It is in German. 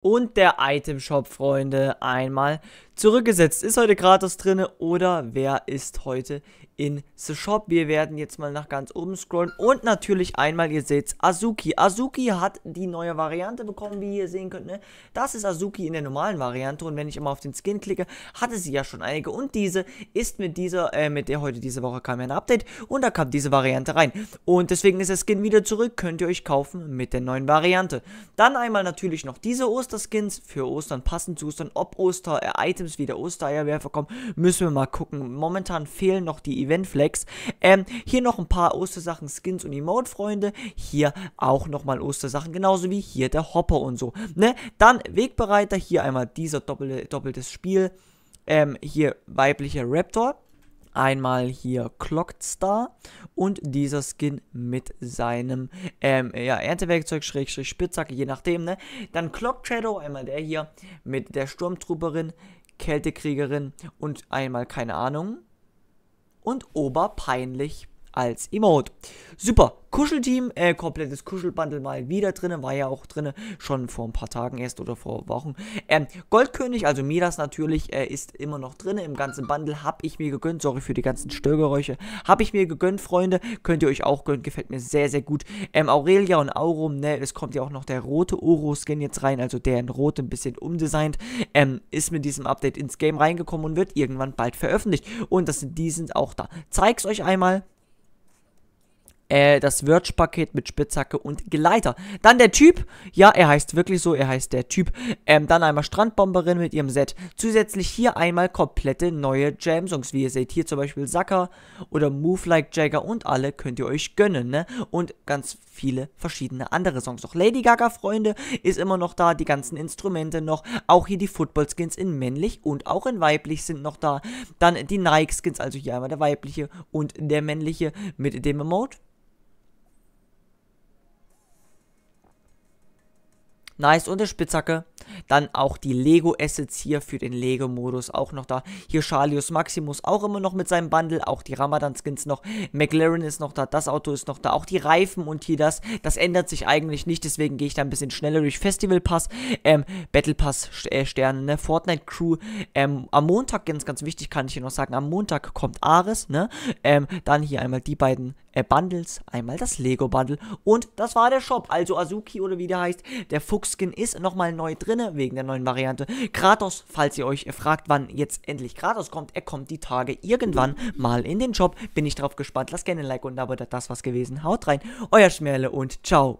und der Item Shop, Freunde, einmal zurückgesetzt. Ist heute gratis drin oder wer ist heute in The Shop? Wir werden jetzt mal nach ganz oben scrollen und natürlich einmal, ihr seht Azuki. Azuki hat die neue Variante bekommen, wie ihr sehen könnt. Ne? Das ist Azuki in der normalen Variante und wenn ich immer auf den Skin klicke, hatte sie ja schon einige und diese ist mit dieser, äh, mit der heute diese Woche kam ja ein Update und da kam diese Variante rein. Und deswegen ist der Skin wieder zurück, könnt ihr euch kaufen mit der neuen Variante. Dann einmal natürlich noch diese Osterskins für Ostern, passend zu Ostern, ob Oster, äh, Items bis wieder Ostereierwerfer kommen. Müssen wir mal gucken. Momentan fehlen noch die Eventflex. Ähm, hier noch ein paar Ostersachen, Skins und Emote, Freunde. Hier auch nochmal Ostersachen. Genauso wie hier der Hopper und so. Ne? Dann Wegbereiter. Hier einmal dieser doppelte, doppeltes Spiel. Ähm, hier weiblicher Raptor. Einmal hier Clockstar und dieser Skin mit seinem ähm, ja, Erntewerkzeug, Schrägstrich, Spitzhacke, je nachdem, ne? Dann Clock Shadow, einmal der hier mit der Sturmtrupperin, Kältekriegerin und einmal keine Ahnung und oberpeinlich als Emote. Super, Kuschelteam, äh, komplettes Kuschelbundle mal wieder drin, war ja auch drin, schon vor ein paar Tagen erst oder vor Wochen. Ähm, Goldkönig, also Midas natürlich, äh, ist immer noch drin, im ganzen Bundle habe ich mir gegönnt, sorry für die ganzen Störgeräusche, habe ich mir gegönnt, Freunde, könnt ihr euch auch gönnen, gefällt mir sehr, sehr gut. Ähm, Aurelia und Aurum, ne, es kommt ja auch noch der rote Oro-Skin jetzt rein, also der in rot ein bisschen umdesignt, ähm, ist mit diesem Update ins Game reingekommen und wird irgendwann bald veröffentlicht. Und das sind, die sind auch da. Zeig's euch einmal, äh, das Wirtsch-Paket mit Spitzhacke und Gleiter. Dann der Typ, ja, er heißt wirklich so, er heißt der Typ. Ähm, dann einmal Strandbomberin mit ihrem Set. Zusätzlich hier einmal komplette neue Jam-Songs, wie ihr seht. Hier zum Beispiel Sucker oder Move Like Jagger und alle könnt ihr euch gönnen, ne? Und ganz viele verschiedene andere Songs. Auch Lady Gaga, Freunde, ist immer noch da, die ganzen Instrumente noch. Auch hier die Football-Skins in männlich und auch in weiblich sind noch da. Dann die Nike-Skins, also hier einmal der weibliche und der männliche mit dem Emote. Nice. Und eine Spitzhacke. Dann auch die Lego-Assets hier für den Lego-Modus auch noch da. Hier Charlius Maximus auch immer noch mit seinem Bundle. Auch die Ramadan-Skins noch. McLaren ist noch da. Das Auto ist noch da. Auch die Reifen und hier das. Das ändert sich eigentlich nicht. Deswegen gehe ich da ein bisschen schneller durch Festival Pass. Ähm, Battle Pass äh, Sterne, ne? Fortnite Crew. Ähm, am Montag, ganz, ganz wichtig, kann ich hier noch sagen, am Montag kommt Ares, ne? Ähm, dann hier einmal die beiden äh, Bundles, einmal das Lego Bundle und das war der Shop. Also Azuki oder wie der heißt, der Fuchskin ist nochmal neu drinne wegen der neuen Variante. Kratos, falls ihr euch fragt, wann jetzt endlich Kratos kommt, er kommt die Tage irgendwann mal in den Shop. Bin ich drauf gespannt. Lasst gerne ein Like und ein Abo, das war's gewesen. Haut rein, euer Schmerle und ciao.